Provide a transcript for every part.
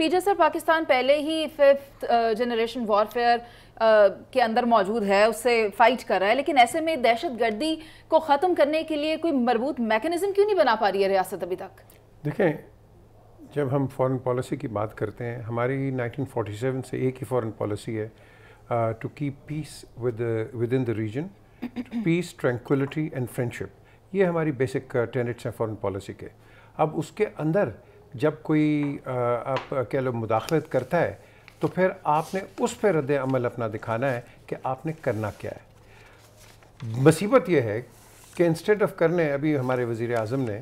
पीजे sir Pakistan पहले ही fifth generation warfare के अंदर मौजूद है उससे फाइट कर रहा है लेकिन ऐसे में दहशत गर्दी को ख़त्म करने के लिए कोई मरबूत मैकेनिज़्म क्यों नहीं बना पा रही है रियासत अभी तक देखें जब हम फॉरेन पॉलिसी की बात करते हैं हमारी 1947 से एक ही फॉरेन पॉलिसी है to keep peace with within the region peace tranquility and friendship ये हमारी बेसिक टेनिट्स uh, हैं फॉरेन पॉलिसी के अब उसके अंदर जब कोई आप कह लो मुदाखलत करता है तो फिर आपने उस पर रद्द अमल अपना दिखाना है कि आपने करना क्या है मुसीबत यह है कि इंस्टेड ऑफ करने अभी हमारे वज़ी अजम ने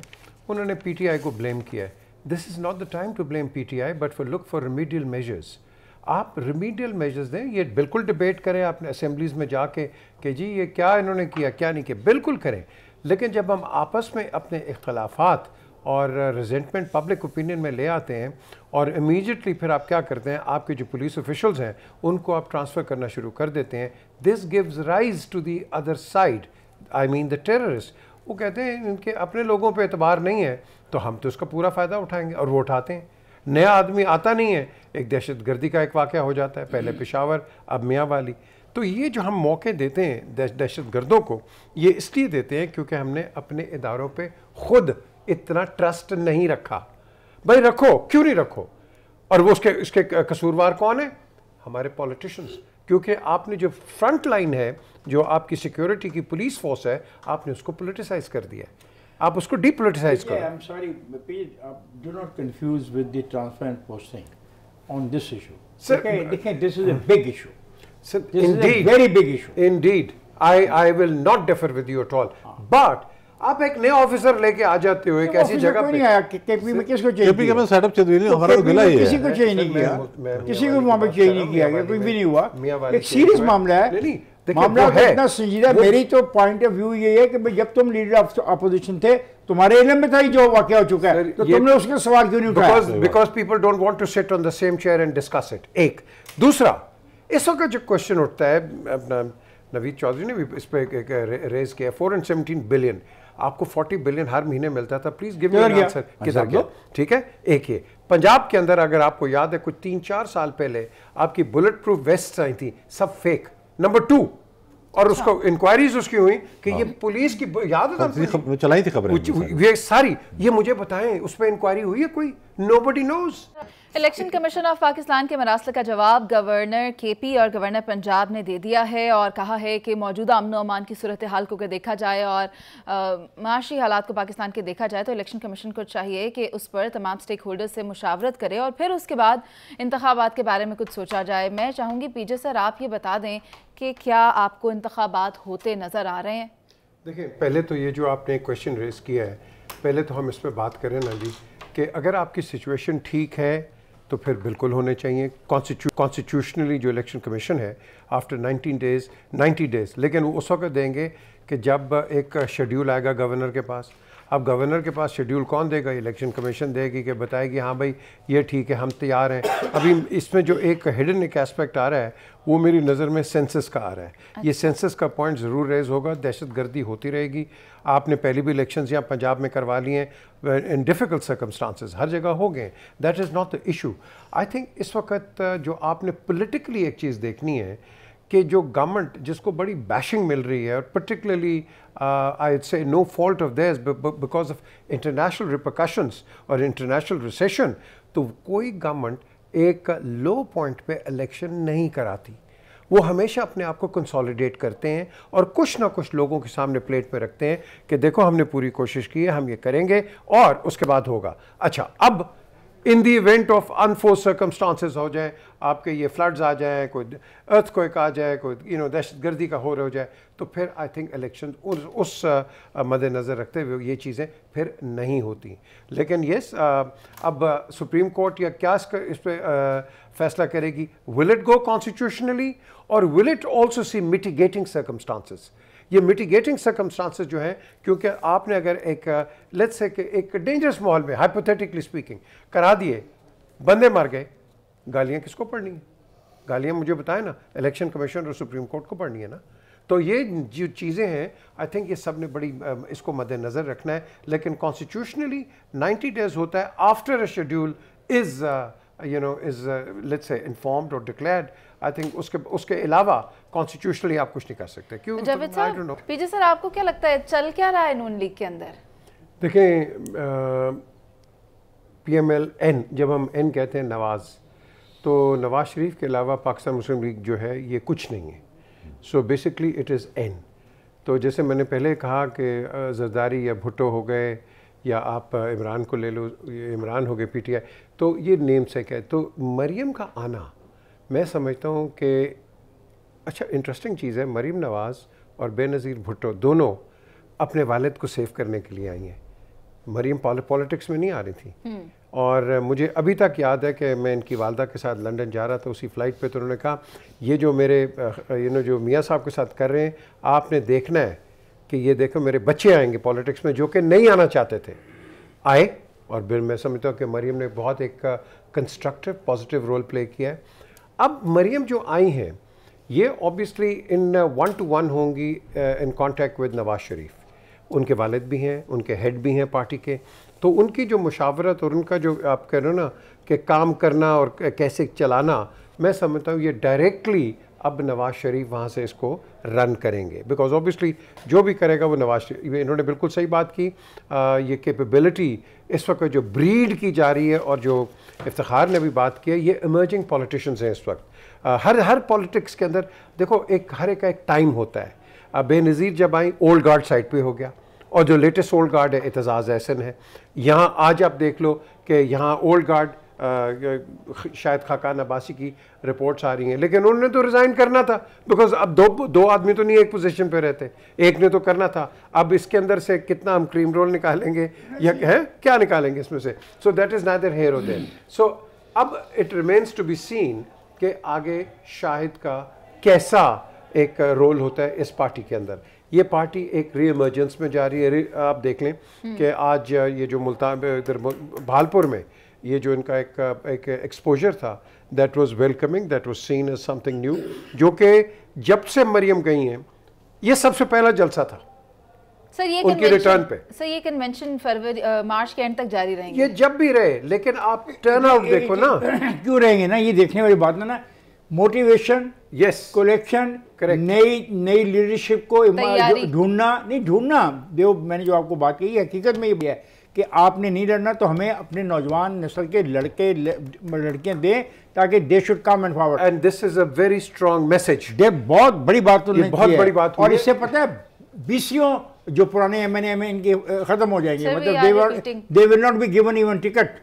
उन्होंने पी टी आई को ब्लेम किया है this is not the time to blame P T I but for look for remedial measures आप रिमीडियल मेजर्स दें ये बिल्कुल डिबेट करें आपने असम्बलीज़ में जाके कि जी ये क्या इन्होंने किया क्या नहीं किया बिल्कुल करें लेकिन जब हम आपस में अपने इख्लाफात और रिजेंटमेंट पब्लिक ओपिनियन में ले आते हैं और इमीजिएटली फिर आप क्या करते हैं आपके जो पुलिस ऑफिशल्स हैं उनको आप ट्रांसफ़र करना शुरू कर देते हैं this gives rise to the other side I mean the terrorist वो कहते हैं इनके अपने लोगों पे एतबार नहीं है तो हम तो उसका पूरा फ़ायदा उठाएंगे और वो उठाते हैं नया आदमी आता नहीं है एक दहशत गर्दी का एक वाक़ हो जाता है पहले पेशावर अब मियाँ वाली तो ये जो हम मौके देते हैं दहशत गर्दों को ये इसलिए देते हैं क्योंकि हमने अपने इदारों पर ख़ुद इतना ट्रस्ट नहीं रखा भाई रखो क्यों नहीं रखो और वो उसके उसके कसूरवार कौन है हमारे पॉलिटिशियंस क्योंकि आपने जो फ्रंट लाइन है जो आपकी सिक्योरिटी की पुलिस फोर्स है आपने उसको पोलिटिसाइज कर दिया आप उसको डीपोलिटिसाइज करो I am sorry do not confuse with the transparent posting on this issue sir देखें this is a big issue sir indeed very big issue indeed I I will not differ with you at all but आप एक नए officer लेके आ जाते हो एक ऐसी जगह पे नहीं आया केपी में किसको चाहिए केपी में सेटअप चल रही है हमारा तो गिला ही है किसी को चाहिए नहीं किया किसी को वहां पे चाहिए नहीं किया गया कोई भी नहीं हुआ एक सीरियस मामला है मामला तो है इतना संजीदा मेरी तो पॉइंट ऑफ व्यू ये है कि जब तुम लीडर ऑफ अपोजिशन थे तुम्हारे इलम में था ही जो वाक्य हो चुका है तो तुमने उसके सवाल क्यों नहीं उठाया because people don't want to sit on the same chair and discuss it एक दूसरा इस वक्त जो क्वेश्चन उठता है अपना नवीद चौधरी ने भी इस पर रेज किया फोर एंड सेवनटीन बिलियन आपको 40 बिलियन हर महीने मिलता था प्लीज गिव मी आंसर किधर गया अच्छा, ठीक है एक ये पंजाब के अंदर अगर आपको याद है कुछ तीन चार साल पहले आपकी बुलेट प्रूफ वेस्ट आई थी सब फेक नंबर टू और उसको इंक्वायरीज हाँ। उसकी हुई कि ये पुलिस हाँ। की याद है हाँ, चलाई थी खबर ये सारी ये मुझे बताएं उस पर इंक्वायरी हुई है कोई nobody knows election commission of Pakistan के मरासले का जवाब गवर्नर केपी और गवर्नर पंजाब ने दे दिया है और कहा है कि मौजूदा अमन अमान की सूरत हाल को देखा जाए और माशी हालात को पाकिस्तान के देखा जाए तो इलेक्शन कमीशन को चाहिए कि उस पर तमाम स्टेक होल्डर से मुशावरत करे और फिर उसके बाद इंतबात के बारे में कुछ सोचा जाए मैं चाहूँगी पीजे सर आप ये बता दें कि क्या आपको इंतबात होते नज़र आ रहे हैं देखिए पहले तो ये जो आपने क्वेश्चन रेज़ किया है पहले तो हम इस पर बात करें ना जी कि अगर आपकी सिचुएशन ठीक है तो फिर बिल्कुल होने चाहिए कॉन्स्टिट्यूशनली जो इलेक्शन कमीशन है आफ्टर 19 डेज़ 90 डेज़ लेकिन वो उस वक्त देंगे कि जब एक शेड्यूल आएगा गवर्नर के पास अब गवर्नर के पास शेड्यूल कौन देगा इलेक्शन कमीशन देगी कि बताएगी हाँ भाई ये ठीक है हम तैयार हैं अभी इसमें जो एक हिडन एक एस्पेक्ट आ रहा है वो मेरी नज़र में सेंसस का आ रहा है अच्छा। ये सेंसस का पॉइंट ज़रूर रेज़ होगा दहशत गर्दी होती रहेगी आपने पहले भी इलेक्शन यहाँ पंजाब में करवा लिए हैं इन डिफ़िकल्ट सर्कमस्टांसिस हर जगह हो गए that is not the issue I think इस वक्त जो आपने पोलिटिकली एक चीज़ देखनी है कि जो गवर्नमेंट जिसको बड़ी बैशिंग मिल रही है और particularly I say no fault of these because of international repercussions और इंटरनेशनल रिसेशन तो कोई गवर्नमेंट एक लो पॉइंट पे इलेक्शन नहीं कराती वो हमेशा अपने आप को कंसोलिडेट करते हैं और कुछ ना कुछ लोगों के सामने प्लेट में रखते हैं कि देखो हमने पूरी कोशिश की है हम ये करेंगे और उसके बाद होगा अच्छा अब in the event of unforeseen circumstances हो जाए आपके ये फ्लड्स आ जाए कोई अर्थ कोई आ जाए कोई यू नो दहशत गर्दी का हो रहा हो जाए तो फिर आई थिंक इलेक्शन उस, उस मद्देनज़र रखते हुए ये चीज़ें फिर नहीं होती लेकिन येस अब सुप्रीम कोर्ट या क्या इस पर फैसला करेगी विल इट गो कॉन्स्टिट्यूशनली और will it also see mitigating circumstances ये मिटिगेटिंग सर्कमस्टांसिस जो हैं क्योंकि आपने अगर एक लेट्स से एक डेंजरस माहौल में हाइपोथेटिकली स्पीकिंग करा दिए बंदे मर गए गालियाँ किसको पढ़नी है गालियाँ मुझे बताएं ना इलेक्शन कमीशन और सुप्रीम कोर्ट को पढ़नी है ना तो ये जो चीज़ें हैं आई थिंक ये सब ने बड़ी इसको मद्देनज़र रखना है लेकिन कॉन्स्टिट्यूशनली 90 डेज होता है after a schedule is you know is uh, से say और डिक्लेयर्ड आई थिंक उसके उसके अलावा कॉन्स्टिट्यूशनली आप कुछ नहीं कर सकते क्यों अच्छा, तो अच्छा। पीजे सर आपको क्या लगता है चल क्या रहा है नून लीग के अंदर देखें पी एम एल एन जब हम एन कहते हैं नवाज़ तो नवाज़ शरीफ के अलावा पाकिस्तान मुस्लिम लीग जो है ये कुछ नहीं है so basically it is an तो जैसे मैंने पहले कहा कि जरदारी या भुट्टो हो गए या आप इमरान को ले लो इमरान हो गए पी तो ये नेम से क्या तो मरीम का आना मैं समझता हूँ कि अच्छा इंटरेस्टिंग चीज़ है मरीम नवाज़ और बेनज़ीर भुट्टो दोनों अपने वालद को सेव करने के लिए आई हैं मरीम पॉलिटिक्स में नहीं आ रही थी हम्म। और मुझे अभी तक याद है कि मैं इनकी वालदा के साथ लंदन जा रहा था उसी फ़्लाइट पे तो उन्होंने कहा ये जो मेरे यू नो जो मियाँ साहब के साथ कर रहे हैं आपने देखना है कि ये देखो मेरे बच्चे आएंगे पॉलिटिक्स में जो कि नहीं आना चाहते थे आए और फिर मैं समझता हूँ कि मरीम ने बहुत एक कंस्ट्रक्टिव पॉजिटिव रोल प्ले किया है अब मरीम जो आई हैं ये obviously in one to one होंगी in contact with Nawaz Sharif उनके वालिद भी हैं उनके हेड भी हैं पार्टी के तो उनकी जो मुशावरत और उनका जो आप कह रहे हो ना कि काम करना और कैसे चलाना मैं समझता हूँ ये डायरेक्टली अब नवाज शरीफ वहाँ से इसको रन करेंगे बिकॉज ऑब्वियसली जो भी करेगा वो नवाज शरीफ इन्होंने बिल्कुल सही बात की आ, ये कैपेबिलिटी इस वक्त जो ब्रीड की जा रही है और जो इफ्तार ने भी बात की है ये इमर्जिंग पॉलिटिशनस हैं इस वक्त आ, हर हर पॉलिटिक्स के अंदर देखो एक हर एक का एक टाइम होता है बेनज़ीर जब आई ओल्ड गार्ड साइड पर हो गया और जो लेटेस्ट ओल्ड गार्ड है एतजाज़ एहसन है यहाँ आज आप देख लो कि यहाँ ओल्ड गार्ड शायद खाकान अब्बासी की रिपोर्ट्स आ रही हैं लेकिन उन्होंने तो रिज़ाइन करना था बिकॉज अब दो दो आदमी तो नहीं एक पोजीशन पे रहते एक ने तो करना था अब इसके अंदर से कितना हम क्रीम रोल निकालेंगे या हैं क्या निकालेंगे इसमें से so that is neither here ओ देन सो अब it remains to be seen के आगे शाहिद का कैसा एक रोल होता है इस पार्टी के अंदर ये पार्टी एक री इमरजेंस में जा रही है आप देख लें हम्म। कि आज ये जो मुल्तान इधर भालपुर में ये जो इनका एक एक एक्सपोजर था that was welcoming that was seen as something new जो कि जब से मरियम गई हैं ये सबसे पहला जलसा था सर ये उनके रिटर्न पे सर ये कन्वेंशन फरवरी मार्च के एंड तक जारी रहेंगे ये जब भी रहे लेकिन आप टर्न आउट देखो ना क्यों रहेंगे ना ये देखने वाली बात ना ना मोटिवेशन यस कलेक्शन करेक्ट नई नई लीडरशिप को ढूंढना नहीं ढूंढना देव मैंने जो आपको बात कही हकीकत में ये है कि आपने नहीं लड़ना तो हमें अपने नौजवान नस्ल के लड़के लड़कियां दें ताकि they should come and forward and this is a very strong message दे बहुत बड़ी बात तो बहुत बड़ी बात और इससे पता है बीसियों जो पुराने एम एन एम इनके खत्म हो जाएंगे मतलब they will not be given even ticket